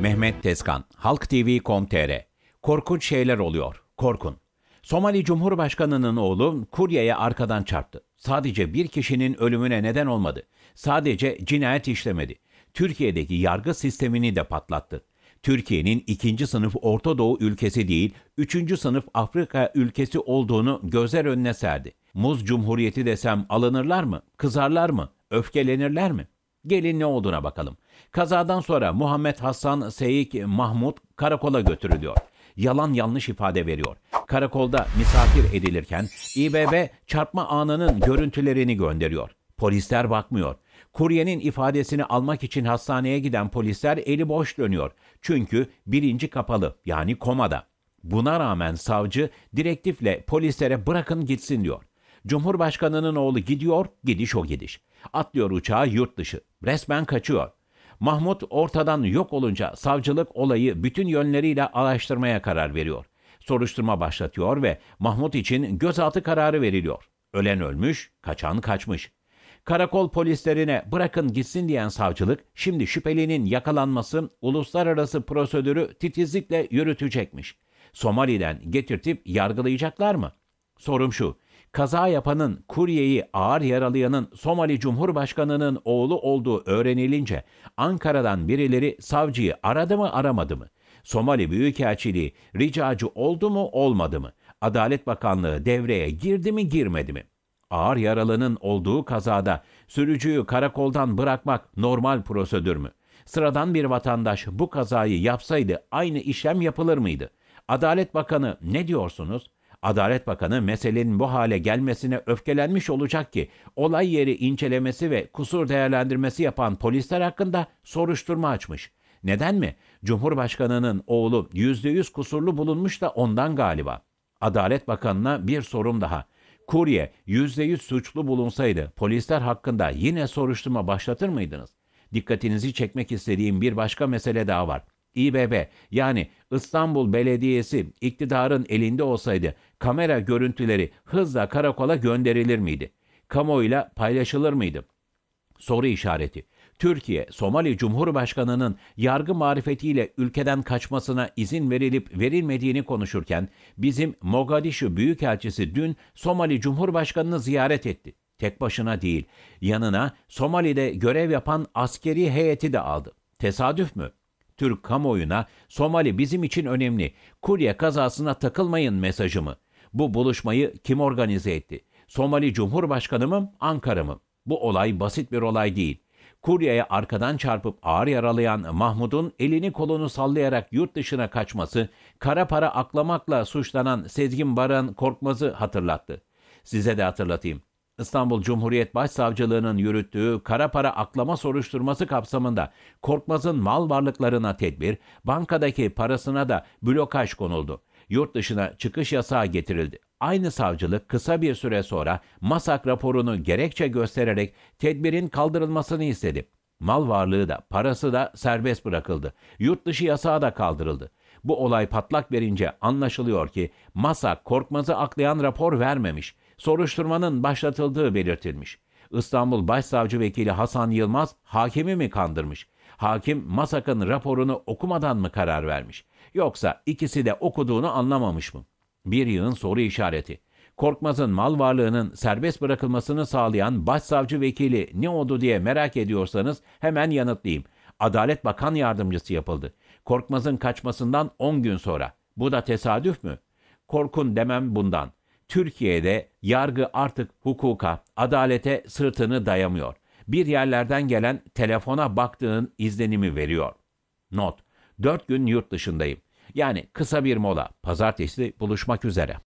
Mehmet Tezkan, HalkTV.com.tr Korkunç şeyler oluyor, korkun. Somali Cumhurbaşkanı'nın oğlu kuryeye arkadan çarptı. Sadece bir kişinin ölümüne neden olmadı. Sadece cinayet işlemedi. Türkiye'deki yargı sistemini de patlattı. Türkiye'nin ikinci sınıf Orta Doğu ülkesi değil, üçüncü sınıf Afrika ülkesi olduğunu gözler önüne serdi. Muz Cumhuriyeti desem alınırlar mı? Kızarlar mı? Öfkelenirler mi? Gelin ne olduğuna bakalım. Kazadan sonra Muhammed Hasan Seyik Mahmut karakola götürülüyor. Yalan yanlış ifade veriyor. Karakolda misafir edilirken İBB çarpma anının görüntülerini gönderiyor. Polisler bakmıyor. Kuryenin ifadesini almak için hastaneye giden polisler eli boş dönüyor. Çünkü birinci kapalı yani komada. Buna rağmen savcı direktifle polislere bırakın gitsin diyor. Cumhurbaşkanının oğlu gidiyor, gidiş o gidiş. Atlıyor uçağa yurt dışı. Resmen kaçıyor. Mahmut ortadan yok olunca savcılık olayı bütün yönleriyle araştırmaya karar veriyor. Soruşturma başlatıyor ve Mahmut için gözaltı kararı veriliyor. Ölen ölmüş, kaçan kaçmış. Karakol polislerine bırakın gitsin diyen savcılık şimdi şüphelinin yakalanması uluslararası prosedürü titizlikle yürütecekmiş. Somali'den getirtip yargılayacaklar mı? Sorum şu, kaza yapanın, kuryeyi ağır yaralayanın Somali Cumhurbaşkanı'nın oğlu olduğu öğrenilince Ankara'dan birileri savcıyı aradı mı aramadı mı? Somali Büyükelçiliği ricacı oldu mu olmadı mı? Adalet Bakanlığı devreye girdi mi girmedi mi? Ağır yaralının olduğu kazada sürücüyü karakoldan bırakmak normal prosedür mü? Sıradan bir vatandaş bu kazayı yapsaydı aynı işlem yapılır mıydı? Adalet Bakanı ne diyorsunuz? Adalet Bakanı meselenin bu hale gelmesine öfkelenmiş olacak ki olay yeri incelemesi ve kusur değerlendirmesi yapan polisler hakkında soruşturma açmış. Neden mi? Cumhurbaşkanının oğlu %100 kusurlu bulunmuş da ondan galiba. Adalet Bakanı'na bir sorum daha. Kurye %100 suçlu bulunsaydı polisler hakkında yine soruşturma başlatır mıydınız? Dikkatinizi çekmek istediğim bir başka mesele daha var. İBB yani İstanbul Belediyesi iktidarın elinde olsaydı kamera görüntüleri hızla karakola gönderilir miydi? Kamuoyuyla paylaşılır mıydı? Soru işareti. Türkiye, Somali Cumhurbaşkanı'nın yargı marifetiyle ülkeden kaçmasına izin verilip verilmediğini konuşurken bizim Mogadishu Büyükelçisi dün Somali Cumhurbaşkanı'nı ziyaret etti. Tek başına değil, yanına Somali'de görev yapan askeri heyeti de aldı. Tesadüf mü? Türk kamuoyuna Somali bizim için önemli, Kurye kazasına takılmayın mesajımı. Bu buluşmayı kim organize etti? Somali Cumhurbaşkanı mı, Ankara mı? Bu olay basit bir olay değil. Kuryeye arkadan çarpıp ağır yaralayan Mahmud'un elini kolunu sallayarak yurt dışına kaçması, kara para aklamakla suçlanan Sezgin Baran Korkmaz'ı hatırlattı. Size de hatırlatayım. İstanbul Cumhuriyet Başsavcılığı'nın yürüttüğü kara para aklama soruşturması kapsamında Korkmaz'ın mal varlıklarına tedbir, bankadaki parasına da blokaj konuldu. Yurt dışına çıkış yasağı getirildi. Aynı savcılık kısa bir süre sonra masak raporunu gerekçe göstererek tedbirin kaldırılmasını istedi. Mal varlığı da parası da serbest bırakıldı. Yurt dışı yasağı da kaldırıldı. Bu olay patlak verince anlaşılıyor ki MASAK Korkmaz'ı aklayan rapor vermemiş. Soruşturmanın başlatıldığı belirtilmiş. İstanbul Başsavcı Vekili Hasan Yılmaz hakimi mi kandırmış? Hakim Masak'ın raporunu okumadan mı karar vermiş? Yoksa ikisi de okuduğunu anlamamış mı? Bir yığın soru işareti. Korkmaz'ın mal varlığının serbest bırakılmasını sağlayan başsavcı vekili ne oldu diye merak ediyorsanız hemen yanıtlayayım. Adalet Bakan Yardımcısı yapıldı. Korkmaz'ın kaçmasından 10 gün sonra. Bu da tesadüf mü? Korkun demem bundan. Türkiye'de yargı artık hukuka, adalete sırtını dayamıyor. Bir yerlerden gelen telefona baktığın izlenimi veriyor. Not: 4 gün yurt dışındayım. Yani kısa bir mola. Pazartesi buluşmak üzere.